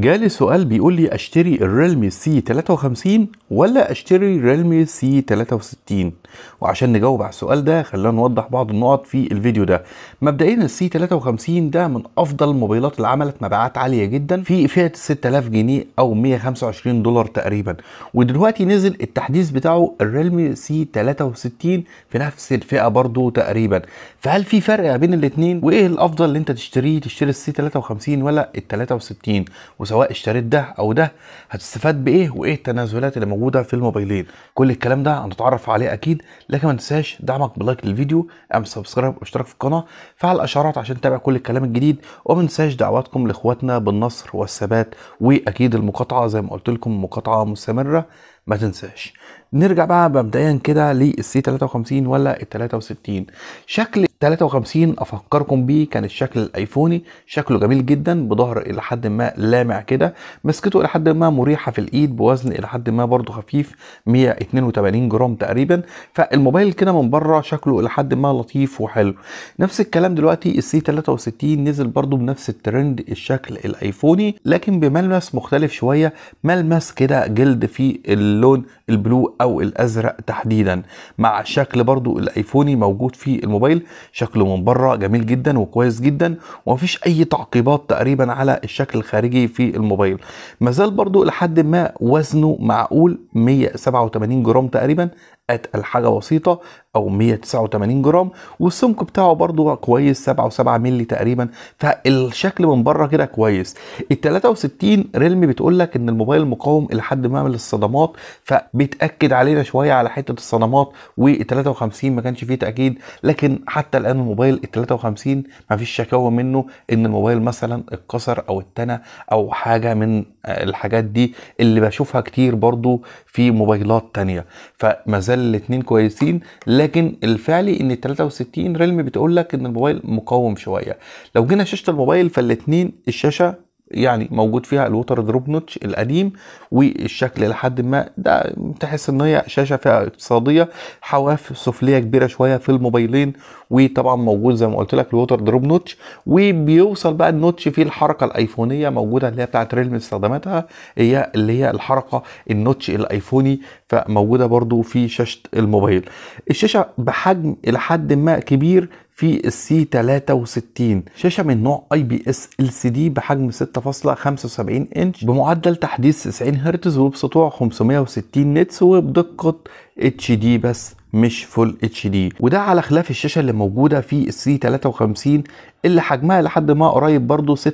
جالي سؤال بيقول لي اشتري الريلمي سي 53 ولا اشتري الريلمي سي 63 وعشان نجاوب على السؤال ده خلينا نوضح بعض النقط في الفيديو ده مبدئيا السي 53 ده من افضل الموبايلات اللي عملت مبيعات عاليه جدا في فئه 6000 جنيه او 125 دولار تقريبا ودلوقتي نزل التحديث بتاعه الريلمي سي 63 في نفس الفئه برضه تقريبا فهل في فرق بين الاثنين وايه الافضل اللي انت تشتريه تشتري السي 53 ولا ال 63 وسواء اشتريت ده او ده هتستفاد بايه وايه التنازلات اللي موجوده في الموبايلين كل الكلام ده هنتعرف عليه اكيد لكن ما تنساش دعمك بلايك للفيديو ام سبسكرايب واشتراك في القناه فعل الاشعارات عشان تتابع كل الكلام الجديد وما تنساش دعواتكم لاخواتنا بالنصر والثبات واكيد المقاطعه زي ما قلت لكم مقاطعه مستمره ما تنساش نرجع بقى مبدئيا كده للسي 53 ولا ال 63 شكل 53 افكركم بيه كان الشكل الايفوني شكله جميل جدا بظهر الى حد ما لامع كده مسكته الى حد ما مريحه في الايد بوزن الى حد ما برضه خفيف 182 جرام تقريبا فالموبايل كده من بره شكله الى حد ما لطيف وحلو نفس الكلام دلوقتي السي 63 نزل برضه بنفس الترند الشكل الايفوني لكن بملمس مختلف شويه ملمس كده جلد في ال اللون البلو او الازرق تحديدا مع شكل برضو الايفوني موجود في الموبايل شكله من بره جميل جدا وكويس جدا ومفيش اي تعقيبات تقريبا على الشكل الخارجي في الموبايل مازال برضو لحد ما وزنه معقول 187 جرام تقريبا اتقل حاجه بسيطه او 189 جرام والسمك بتاعه برضو كويس 7 و7 مللي تقريبا فالشكل من بره كده كويس ال 63 ريلمي بتقول لك ان الموبايل مقاوم لحد ما من الصدمات فبتاكد علينا شويه على حته الصدمات وال 53 ما كانش فيه تاكيد لكن حتى الان الموبايل ال 53 ما فيش شكاوى منه ان الموبايل مثلا اتكسر او اتنى او حاجه من آه، الحاجات دي اللي بشوفها كتير برضو في موبايلات تانية فما زال الاتنين كويسين لكن لكن الفعلي ان 63 ريلم بتقول لك ان الموبايل مقاوم شويه لو جينا شاشه الموبايل فالاثنين الشاشه يعني موجود فيها الوتر دروب نوتش القديم والشكل لحد ما ده تحس ان هي شاشه فيها اقتصاديه حواف سفليه كبيره شويه في الموبايلين وطبعا موجود زي ما قلت لك الوتر دروب نوتش وبيوصل بقى النوتش فيه الحركه الايفونيه موجوده اللي هي بتاعت ريلم استخداماتها هي اللي هي الحركه النوتش الايفوني فموجوده برضو في شاشه الموبايل الشاشه بحجم الى حد ما كبير في السي 63 شاشه من نوع اي بي اس ال سي دي بحجم 6.75 انش بمعدل تحديث 90 هرتز وبسطوع 560 نتس وبدقه اتش دي بس مش فول اتش دي وده على خلاف الشاشه اللي موجوده في السي 53 اللي حجمها لحد ما قريب برضه 6.74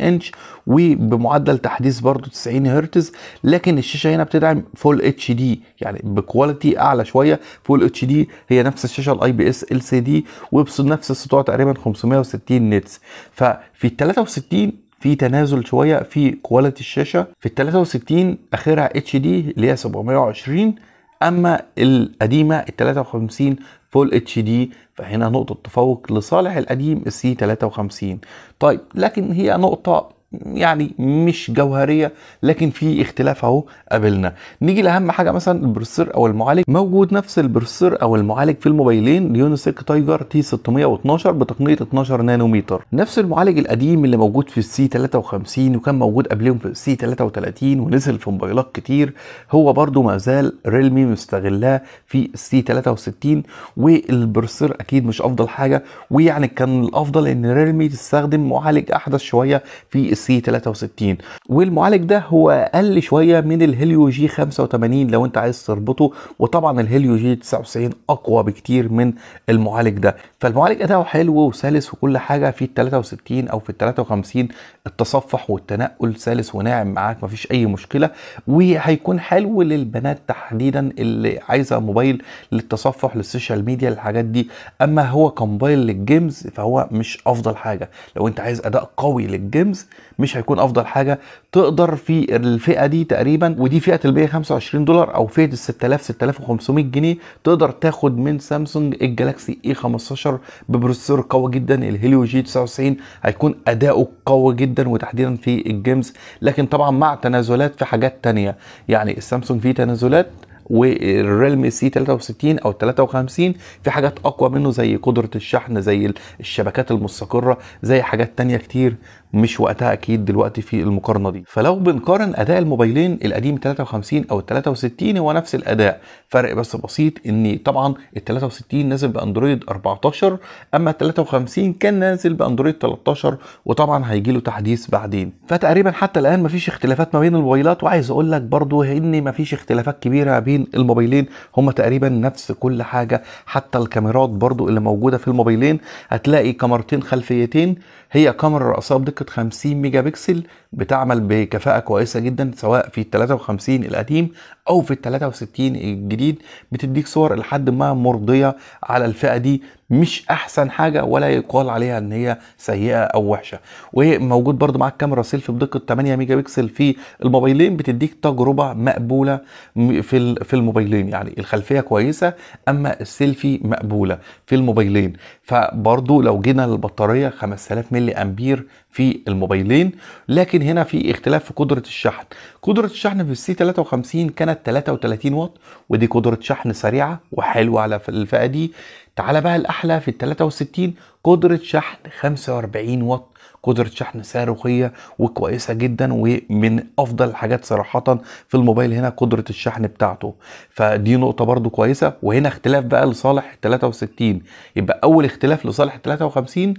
انش وبمعدل تحديث برضه 90 هرتز لكن الشاشه هنا بتدعم فول اتش دي يعني بكواليتي اعلى شويه فول اتش دي هي نفس الشاشه الاي بي اس ال سي دي وبنفس السطوع تقريبا 560 نتس ففي ال 63 في تنازل شويه في كواليتي الشاشه في ال 63 اخرها اتش دي اللي هي 720 اما القديمه ال 53 فول اتش دي فهنا نقطه تفوق لصالح القديم السي 53 طيب لكن هي نقطه يعني مش جوهريه لكن في اختلاف اهو قابلنا نيجي لاهم حاجه مثلا البروسيسور او المعالج موجود نفس البروسيسور او المعالج في الموبايلين ليونسيك تايجر تي 612 بتقنيه 12 نانومتر نفس المعالج القديم اللي موجود في السي 53 وكان موجود قبلهم في السي 33 ونزل في موبايلات كتير هو برده ما زال ريلمي مستغلاه في السي 63 والبروسيسور اكيد مش افضل حاجه ويعني كان الافضل ان ريلمي تستخدم معالج احدث شويه في سي 63 والمعالج ده هو اقل شويه من الهيليو جي 85 لو انت عايز تربطه وطبعا الهيليو جي 99 اقوى بكتير من المعالج ده فالمعالج اداؤه حلو وسلس وكل حاجه في ال 63 او في ال 53 التصفح والتنقل سلس وناعم معاك مفيش اي مشكله وهيكون حلو للبنات تحديدا اللي عايزه موبايل للتصفح للسوشيال ميديا للحاجات دي اما هو كموبايل للجيمز فهو مش افضل حاجه لو انت عايز اداء قوي للجيمز مش هيكون افضل حاجه تقدر في الفئه دي تقريبا ودي فئه ال 125 دولار او فئه ال 6000 6500 جنيه تقدر تاخد من سامسونج الجالاكسي اي 15 ببروسيسور قوي جدا الهيليو جي 99 هيكون اداؤه قوي جدا وتحديدا في الجيمز لكن طبعا مع تنازلات في حاجات تانية يعني السامسونج فيه تنازلات والريلمي سي 63 او 53 في حاجات اقوى منه زي قدره الشحن زي الشبكات المستقره زي حاجات تانية كتير مش وقتها اكيد دلوقتي في المقارنه دي فلو بنقارن اداء الموبايلين القديم 53 او 63 هو نفس الاداء فرق بس بسيط ان طبعا ال 63 نازل باندرويد 14 اما ال 53 كان نازل باندرويد 13 وطبعا هيجي له تحديث بعدين فتقريبا حتى الان مفيش اختلافات ما بين الموبايلات وعايز اقول لك برضو ان مفيش اختلافات كبيره بين الموبايلين هما تقريبا نفس كل حاجه حتى الكاميرات برضو اللي موجوده في الموبايلين هتلاقي كاميرتين خلفيتين هي كاميرا رئيسيه بدقه 50 ميجا بكسل بتعمل بكفاءه كويسه جدا سواء في ال 53 القديم او في ال 63 الجديد بتديك صور لحد ما مرضيه على الفئه دي مش احسن حاجه ولا يقال عليها ان هي سيئه او وحشه وموجود برده معاك كاميرا سيلفي بدقه 8 ميجا بكسل في الموبايلين بتديك تجربه مقبوله في في الموبايلين يعني الخلفيه كويسه اما السيلفي مقبوله في الموبايلين فبرده لو جينا للبطاريه 5000 ملي امبير في الموبايلين لكن هنا في اختلاف في قدره الشحن قدره الشحن في السي 53 كانت 33 واط ودي قدره شحن سريعه وحلوه على الفئه دي تعالى بقى الاحلى في ال 63 قدره شحن 45 واط قدره شحن صاروخيه وكويسه جدا ومن افضل الحاجات صراحه في الموبايل هنا قدره الشحن بتاعته فدي نقطه برده كويسه وهنا اختلاف بقى لصالح 63 يبقى اول اختلاف لصالح 53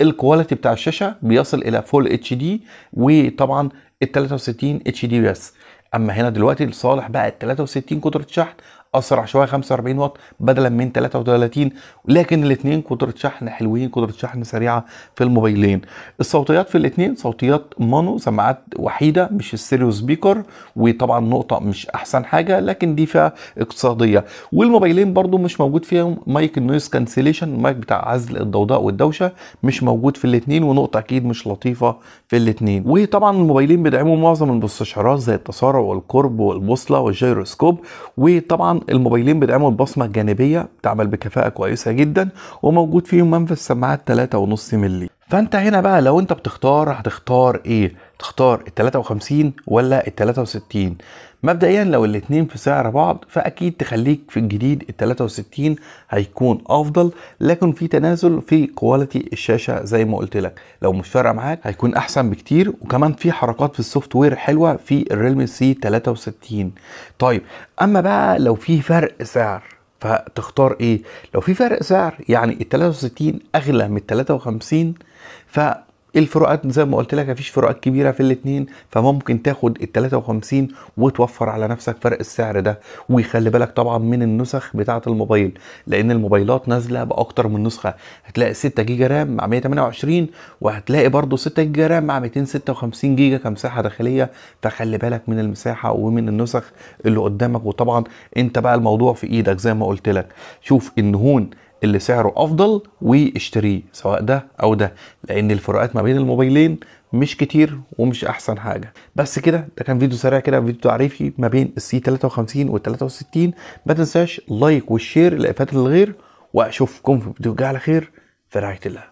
الكواليتي بتاع الشاشه بيصل الى فول اتش دي وطبعا ال 63 اتش دي بس اما هنا دلوقتي لصالح بقى ال 63 قدره شحن اسرع شويه 45 واط بدلا من 33 لكن الاثنين قدره شحن حلوين قدره شحن سريعه في الموبايلين الصوتيات في الاثنين صوتيات مانو سماعات وحيده مش السيريو سبيكر وطبعا نقطه مش احسن حاجه لكن دي فيها اقتصاديه والموبايلين برضو مش موجود فيهم مايك النويز كانسليشن مايك بتاع عزل الضوضاء والدوشه مش موجود في الاثنين ونقطه اكيد مش لطيفه في الاثنين وطبعا الموبايلين بيدعموا معظم المستشعرات زي التسارع والقرب والبوصله والجيروسكوب وطبعا الموبايلين بتعمل بصمه جانبيه بتعمل بكفاءه كويسه جدا وموجود فيهم منفذ سماعات 3.5 مللي فانت هنا بقى لو انت بتختار هتختار ايه تختار ال 53 ولا ال 63 مبدئيا لو الاثنين في سعر بعض فاكيد تخليك في الجديد ال 63 هيكون افضل لكن في تنازل في كواليتي الشاشه زي ما قلت لك لو مش فارقه معاك هيكون احسن بكتير وكمان في حركات في السوفت وير حلوه في الريلمي سي 63 طيب اما بقى لو في فرق سعر فتختار ايه لو في فرق سعر يعني ال 63 اغلى من ال 53 ف الفروقات زي ما قلت لك مفيش فروقات كبيره في الاثنين فممكن تاخد ال 53 وتوفر على نفسك فرق السعر ده ويخلي بالك طبعا من النسخ بتاعه الموبايل لان الموبايلات نازله باكتر من نسخه هتلاقي 6 جيجا رام مع 128 وهتلاقي برضه 6 جيجا رام مع 256 جيجا كمساحه داخليه فخلي بالك من المساحه ومن النسخ اللي قدامك وطبعا انت بقى الموضوع في ايدك زي ما قلت لك شوف ان هون اللي سعره افضل واشتريه سواء ده او ده لان الفروقات ما بين الموبايلين مش كتير ومش احسن حاجه بس كده ده كان فيديو سريع كده فيديو تعريفي ما بين السي 53 وال 63 ما تنساش لايك والشير لافاده الغير واشوفكم في فيديو جاي على خير في رعايه الله